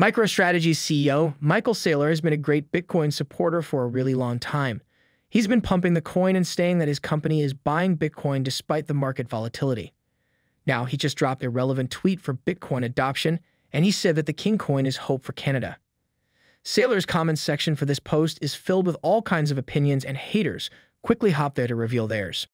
MicroStrategy's CEO, Michael Saylor, has been a great Bitcoin supporter for a really long time. He's been pumping the coin and saying that his company is buying Bitcoin despite the market volatility. Now, he just dropped a relevant tweet for Bitcoin adoption, and he said that the King coin is hope for Canada. Sailor's comments section for this post is filled with all kinds of opinions and haters quickly hop there to reveal theirs.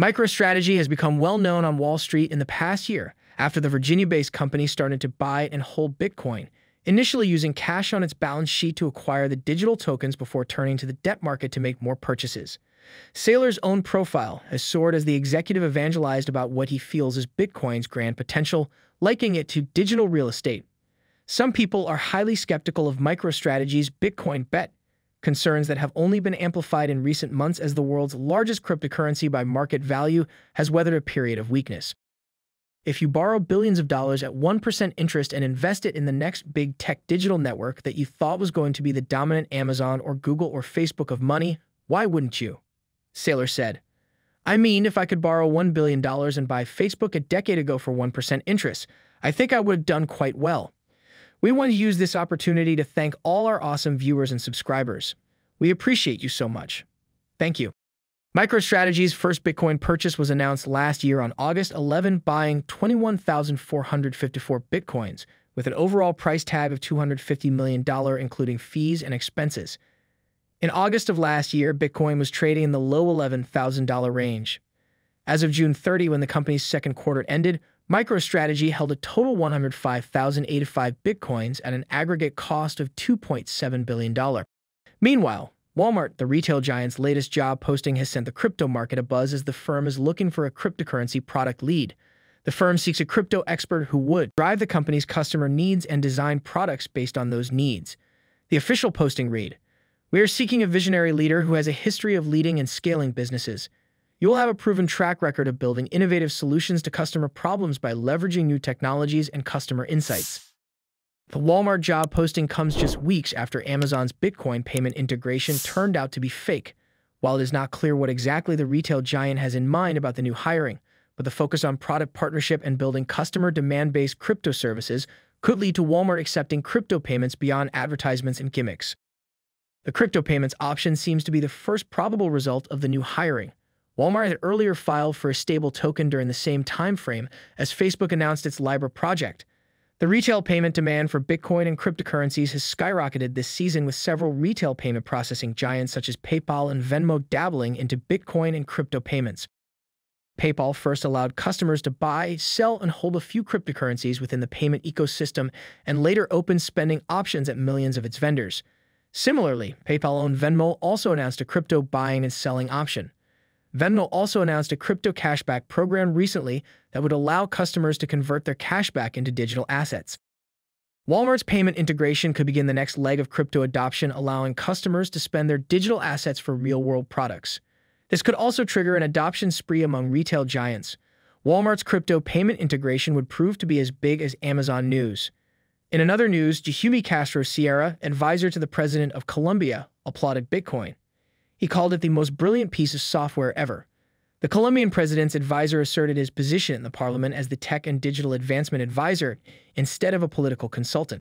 MicroStrategy has become well known on Wall Street in the past year after the Virginia based company started to buy and hold Bitcoin, initially using cash on its balance sheet to acquire the digital tokens before turning to the debt market to make more purchases. Saylor's own profile has soared as the executive evangelized about what he feels is Bitcoin's grand potential, liking it to digital real estate. Some people are highly skeptical of MicroStrategy's Bitcoin bet, concerns that have only been amplified in recent months as the world's largest cryptocurrency by market value has weathered a period of weakness. If you borrow billions of dollars at 1% interest and invest it in the next big tech digital network that you thought was going to be the dominant Amazon or Google or Facebook of money, why wouldn't you? Saylor said. I mean, if I could borrow $1 billion and buy Facebook a decade ago for 1% interest, I think I would have done quite well. We want to use this opportunity to thank all our awesome viewers and subscribers. We appreciate you so much. Thank you. MicroStrategy's first Bitcoin purchase was announced last year on August 11, buying 21,454 Bitcoins, with an overall price tag of $250 million, including fees and expenses. In August of last year, Bitcoin was trading in the low $11,000 range. As of June 30, when the company's second quarter ended, MicroStrategy held a total 105,085 Bitcoins at an aggregate cost of $2.7 billion. Meanwhile, Walmart, the retail giant's latest job posting has sent the crypto market a buzz as the firm is looking for a cryptocurrency product lead. The firm seeks a crypto expert who would drive the company's customer needs and design products based on those needs. The official posting read, We are seeking a visionary leader who has a history of leading and scaling businesses. You will have a proven track record of building innovative solutions to customer problems by leveraging new technologies and customer insights. The Walmart job posting comes just weeks after Amazon's Bitcoin payment integration turned out to be fake. While it is not clear what exactly the retail giant has in mind about the new hiring, but the focus on product partnership and building customer demand-based crypto services could lead to Walmart accepting crypto payments beyond advertisements and gimmicks. The crypto payments option seems to be the first probable result of the new hiring. Walmart had earlier filed for a stable token during the same time frame as Facebook announced its Libra project, the retail payment demand for Bitcoin and cryptocurrencies has skyrocketed this season with several retail payment processing giants such as PayPal and Venmo dabbling into Bitcoin and crypto payments. PayPal first allowed customers to buy, sell, and hold a few cryptocurrencies within the payment ecosystem and later opened spending options at millions of its vendors. Similarly, PayPal owned Venmo also announced a crypto buying and selling option. Venmo also announced a crypto cashback program recently that would allow customers to convert their cashback into digital assets. Walmart's payment integration could begin the next leg of crypto adoption, allowing customers to spend their digital assets for real-world products. This could also trigger an adoption spree among retail giants. Walmart's crypto payment integration would prove to be as big as Amazon News. In another news, Jahumi Castro Sierra, advisor to the president of Colombia, applauded Bitcoin. He called it the most brilliant piece of software ever. The Colombian president's advisor asserted his position in the parliament as the tech and digital advancement advisor instead of a political consultant.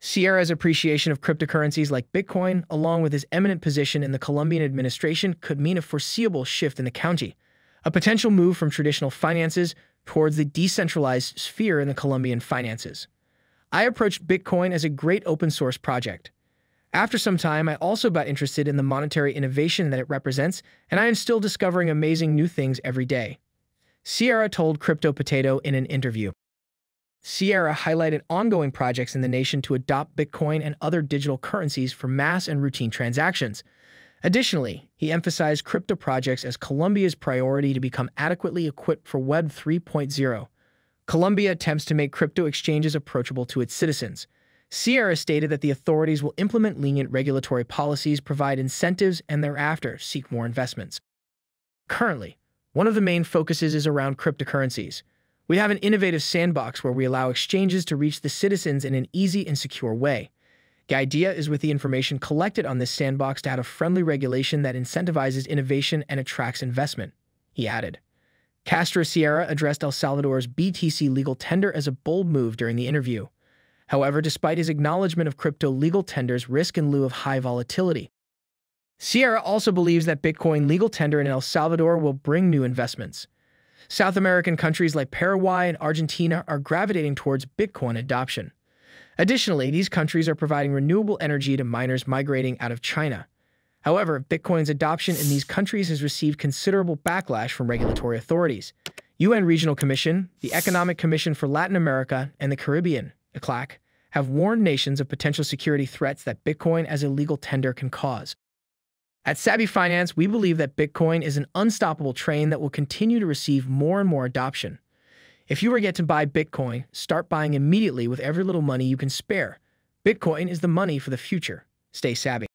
Sierra's appreciation of cryptocurrencies like Bitcoin, along with his eminent position in the Colombian administration, could mean a foreseeable shift in the county, a potential move from traditional finances towards the decentralized sphere in the Colombian finances. I approached Bitcoin as a great open source project. After some time, I also got interested in the monetary innovation that it represents, and I am still discovering amazing new things every day. Sierra told Crypto Potato in an interview. Sierra highlighted ongoing projects in the nation to adopt Bitcoin and other digital currencies for mass and routine transactions. Additionally, he emphasized crypto projects as Colombia's priority to become adequately equipped for Web 3.0. Colombia attempts to make crypto exchanges approachable to its citizens. Sierra stated that the authorities will implement lenient regulatory policies, provide incentives, and thereafter seek more investments. Currently, one of the main focuses is around cryptocurrencies. We have an innovative sandbox where we allow exchanges to reach the citizens in an easy and secure way. The idea is with the information collected on this sandbox to have a friendly regulation that incentivizes innovation and attracts investment, he added. Castro Sierra addressed El Salvador's BTC legal tender as a bold move during the interview. However, despite his acknowledgement of crypto legal tender's risk in lieu of high volatility, Sierra also believes that Bitcoin legal tender in El Salvador will bring new investments. South American countries like Paraguay and Argentina are gravitating towards Bitcoin adoption. Additionally, these countries are providing renewable energy to miners migrating out of China. However, Bitcoin's adoption in these countries has received considerable backlash from regulatory authorities, UN Regional Commission, the Economic Commission for Latin America, and the Caribbean. Eclac have warned nations of potential security threats that Bitcoin as a legal tender can cause. At Savvy Finance, we believe that Bitcoin is an unstoppable train that will continue to receive more and more adoption. If you were yet to buy Bitcoin, start buying immediately with every little money you can spare. Bitcoin is the money for the future. Stay savvy.